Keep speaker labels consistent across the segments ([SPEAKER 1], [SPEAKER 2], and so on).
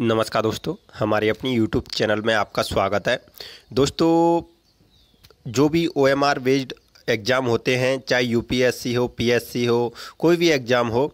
[SPEAKER 1] नमस्कार दोस्तों हमारे अपनी यूट्यूब चैनल में आपका स्वागत है दोस्तों जो भी O M R based exam होते हैं चाहे यूपीएससी हो पीएससी हो कोई भी एग्ज़ाम हो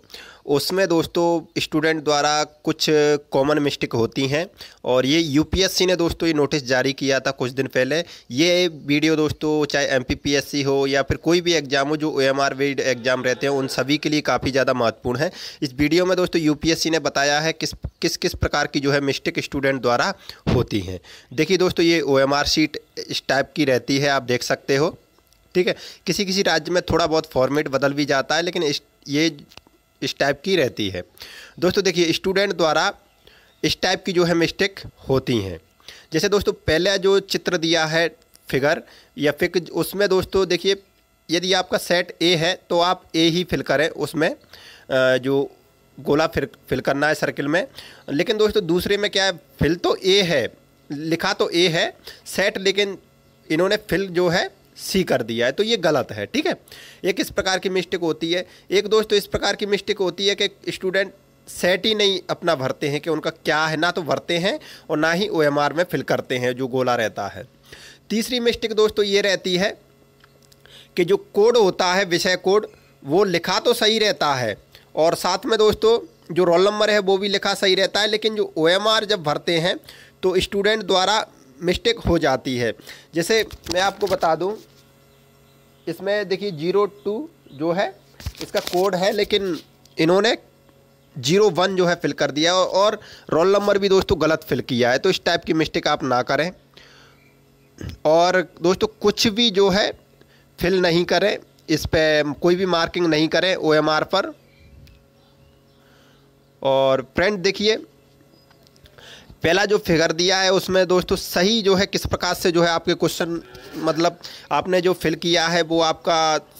[SPEAKER 1] उसमें दोस्तों स्टूडेंट द्वारा कुछ कॉमन मिस्टेक होती हैं और ये यूपीएससी ने दोस्तों ये नोटिस जारी किया था कुछ दिन पहले ये वीडियो दोस्तों चाहे एमपीपीएससी हो या फिर कोई भी एग्ज़ाम हो जो ओ एम एग्ज़ाम रहते हैं उन सभी के लिए काफ़ी ज़्यादा महत्वपूर्ण है इस वीडियो में दोस्तों यू ने बताया है किस किस किस प्रकार की जो है मिस्टेक स्टूडेंट द्वारा होती हैं देखिए दोस्तों ये ओ शीट इस टाइप की रहती है आप देख सकते हो ठीक है किसी किसी राज्य में थोड़ा बहुत फॉर्मेट बदल भी जाता है लेकिन इस ये इस टाइप की रहती है दोस्तों देखिए स्टूडेंट द्वारा इस टाइप की जो है मिस्टेक होती हैं जैसे दोस्तों पहले जो चित्र दिया है फिगर या फिक उसमें दोस्तों देखिए यदि आपका सेट ए है तो आप ए ही फिल करें उसमें जो गोला फिर फिल करना है सर्किल में लेकिन दोस्तों दूसरे में क्या है फिल तो ए है लिखा तो ए है सेट लेकिन इन्होंने फिल जो है सी कर दिया है तो ये गलत है ठीक है एक इस प्रकार की मिस्टेक होती है एक दोस्त तो इस प्रकार की मिस्टेक होती है कि स्टूडेंट सेट ही नहीं अपना भरते हैं कि उनका क्या है ना तो भरते हैं और ना ही ओ में फिल करते हैं जो गोला रहता है तीसरी मिस्टेक दोस्तों ये रहती है कि जो कोड होता है विषय कोड वो लिखा तो सही रहता है और साथ में दोस्तों जो रोल नंबर है वो भी लिखा सही रहता है लेकिन जो ओ जब भरते हैं तो स्टूडेंट द्वारा मिस्टेक हो जाती है जैसे मैं आपको बता दूं इसमें देखिए जीरो टू जो है इसका कोड है लेकिन इन्होंने जीरो वन जो है फिल कर दिया और रोल नंबर भी दोस्तों गलत फिल किया है तो इस टाइप की मिस्टेक आप ना करें और दोस्तों कुछ भी जो है फिल नहीं करें इस पर कोई भी मार्किंग नहीं करें ओ पर और फ्रेंड देखिए पहला जो फिगर दिया है उसमें दोस्तों सही जो है किस प्रकार से जो है आपके क्वेश्चन मतलब आपने जो फिल किया है वो आपका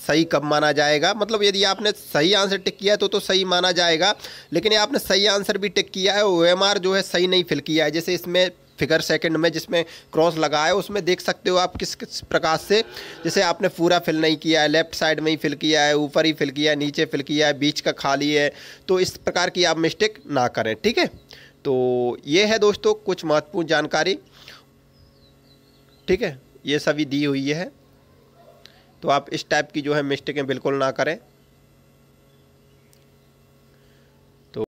[SPEAKER 1] सही कब माना जाएगा मतलब यदि आपने सही आंसर टिक किया है तो तो सही माना जाएगा लेकिन ये आपने सही आंसर भी टिक किया है ओ एम जो है सही नहीं फिल किया है जैसे इसमें फिगर सेकंड में जिसमें क्रॉस लगा है उसमें देख सकते हो आप किस किस प्रकार से जैसे आपने पूरा फिल नहीं किया है लेफ्ट साइड में ही फिल किया है ऊपर ही फिल किया है नीचे फिल किया है बीच का खाली है तो इस प्रकार की आप मिस्टेक ना करें ठीक है तो ये है दोस्तों कुछ महत्वपूर्ण जानकारी ठीक है ये सभी दी हुई है तो आप इस टाइप की जो है मिस्टेकें बिल्कुल ना करें